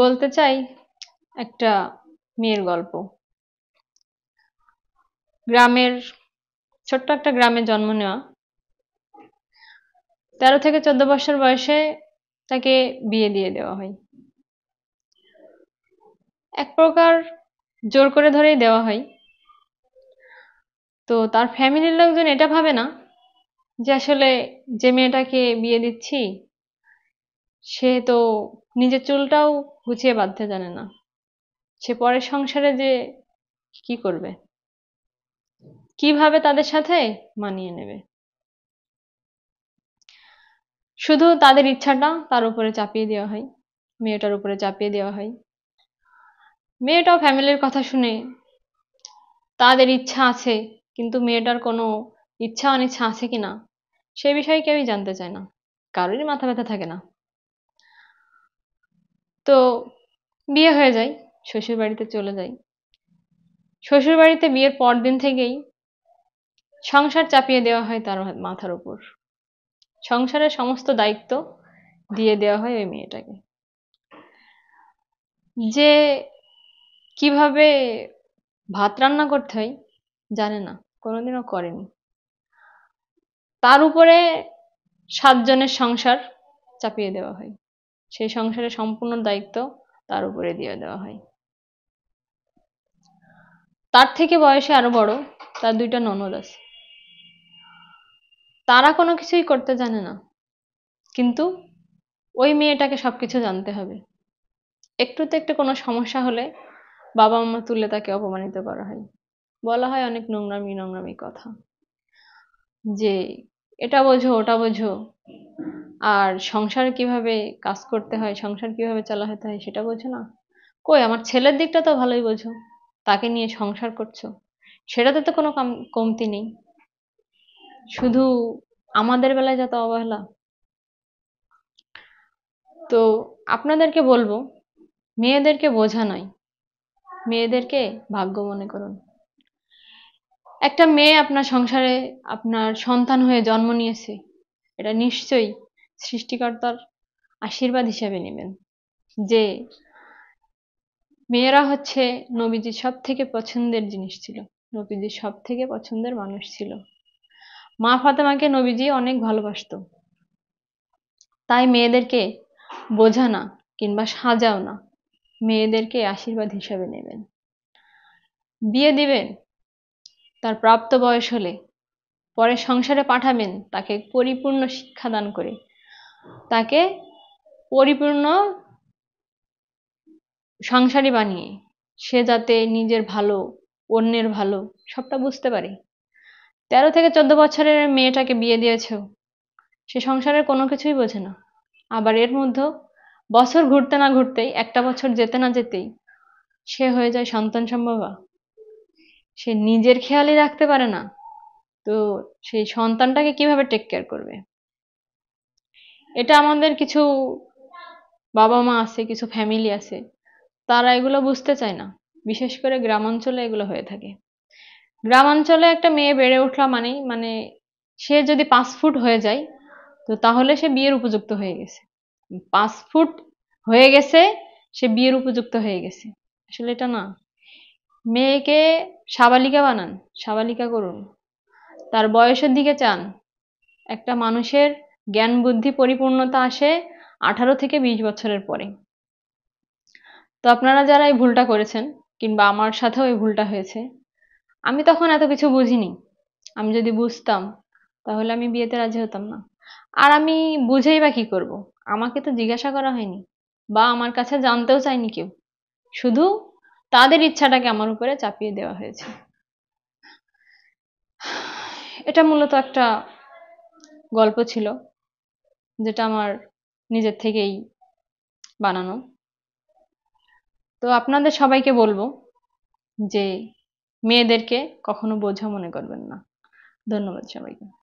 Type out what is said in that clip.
বলতে চাই একটা মেয়ের গল্প গ্রামের ছোট্ট একটা গ্রামে জন্ম নেওয়া তেরো থেকে চোদ্দ বছর বয়সে তাকে বিয়ে দিয়ে দেওয়া হয় এক প্রকার জোর করে ধরেই দেওয়া হয় তো তার ফ্যামিলির লোকজন এটা ভাবে না যে আসলে যে মেয়েটাকে বিয়ে দিচ্ছি সে তো নিজের চুলটাও গুছিয়ে বাঁধতে জানে না সে পরের সংসারে যে কি করবে কিভাবে তাদের সাথে মানিয়ে নেবে শুধু তাদের ইচ্ছাটা তার উপরে চাপিয়ে দেওয়া হয় মেয়েটার উপরে চাপিয়ে দেওয়া হয় মেয়েটাও ফ্যামিলির কথা শুনে তাদের ইচ্ছা আছে কিন্তু মেয়েটার কোনো ইচ্ছা অনিচ্ছা আছে কিনা সে বিষয়ে কেউই জানতে চায় না কারোরই মাথা ব্যথা থাকে না তো বিয়ে হয়ে যায় শ্বশুর বাড়িতে চলে যাই শ্বশুর বাড়িতে বিয়ের পরদিন থেকেই সংসার চাপিয়ে দেওয়া হয় তার মাথার উপর সংসারের সমস্ত দায়িত্ব দিয়ে দেওয়া হয় ওই মেয়েটাকে যে কিভাবে ভাত রান্না করতে হয় জানে না কোনোদিনও করেনি তার উপরে সাতজনের সংসার চাপিয়ে দেওয়া হয় সেই সংসারের সম্পূর্ণ দায়িত্ব তার উপরে দিয়ে দেওয়া হয় তার থেকে বয়সে আরো বড় তার দুইটা ননদ আছে তারা কোনো কিছুই করতে জানে না কিন্তু ওই মেয়েটাকে সবকিছু জানতে হবে একটুতে একটু কোনো সমস্যা হলে বাবা মা তুলে তাকে অপমানিত করা হয় বলা হয় অনেক নোংরামি নোংরামি কথা যে এটা বোঝো ওটা বোঝো আর সংসার কিভাবে কাজ করতে হয় সংসার কিভাবে চালাতে হয় সেটা বোঝো না কই আমার ছেলের দিকটা তো ভালোই বোঝো তাকে নিয়ে সংসার করছো সেটাতে তো কোনো কমতি নেই শুধু আমাদের বেলায় যত অবহেলা তো আপনাদেরকে বলবো মেয়েদেরকে বোঝা নয় মেয়েদেরকে ভাগ্য মনে করুন একটা মেয়ে আপনার সংসারে আপনার সন্তান হয়ে জন্ম নিয়েছে এটা নিশ্চয়ই সৃষ্টিকর্তার আশীর্বাদ হিসেবে নেবেন যে মেয়েরা হচ্ছে নবীজির সব থেকে পছন্দের জিনিস ছিল নবীজির সব থেকে পছন্দের মানুষ ছিল মা ফাতেমাকে নবীজি অনেক ভালোবাসত তাই মেয়েদেরকে বোঝা না কিংবা সাজাও না মেয়েদেরকে আশীর্বাদ হিসাবে নেবেন বিয়ে দিবেন তার প্রাপ্ত বয়স হলে পরে সংসারে পাঠাবেন তাকে পরিপূর্ণ শিক্ষাদান করে তাকে পরিপূর্ণ সংসারী বানিয়ে সে যাতে নিজের ভালো অন্যের ভালো সবটা বুঝতে পারে তেরো থেকে চোদ্দ বছরের মেয়েটাকে বিয়ে দিয়েছ সে সংসারের কোনো কিছুই বোঝে না আবার এর মধ্যে বছর ঘুরতে না ঘুরতেই একটা বছর যেতে না যেতেই সে হয়ে যায় সন্তান সম্ভবা সে নিজের খেয়ালই রাখতে পারে না তো সেই সন্তানটাকে কিভাবে টেক কেয়ার করবে এটা আমাদের কিছু বাবা মা আছে কিছু ফ্যামিলি আছে তারা এগুলো বুঝতে চায় না বিশেষ করে গ্রামাঞ্চলে এগুলো হয়ে থাকে গ্রামাঞ্চলে একটা মেয়ে বেড়ে উঠলা মানেই মানে সে যদি পাঁচ ফুট হয়ে যায় তো তাহলে সে বিয়ের উপযুক্ত হয়ে গেছে পাঁচ ফুট হয়ে গেছে সে বিয়ের উপযুক্ত হয়ে গেছে আসলে এটা না মেয়েকে সাবালিকা বানান সাবালিকা করুন তার বয়সের দিকে চান একটা মানুষের জ্ঞান বুদ্ধি পরিপূর্ণতা আসে আঠারো থেকে বিশ বছরের পরে তো আপনারা যারা এই ভুলটা করেছেন কিংবা আমার সাথেও এই ভুলটা হয়েছে আমি তখন এত কিছু বুঝিনি আমি যদি বুঝতাম তাহলে আমি বিয়েতে রাজি হতাম না আর আমি বুঝেই বা কী করবো আমাকে তো জিজ্ঞাসা করা হয়নি বা আমার কাছে জানতেও চায়নি কেউ শুধু তাদের ইচ্ছাটাকে আমার উপরে চাপিয়ে দেওয়া হয়েছে এটা মূলত একটা গল্প ছিল যেটা আমার নিজের থেকেই বানানো তো আপনাদের সবাইকে বলবো যে মেয়েদেরকে কখনো বোঝা মনে করবেন না ধন্যবাদ সবাইকে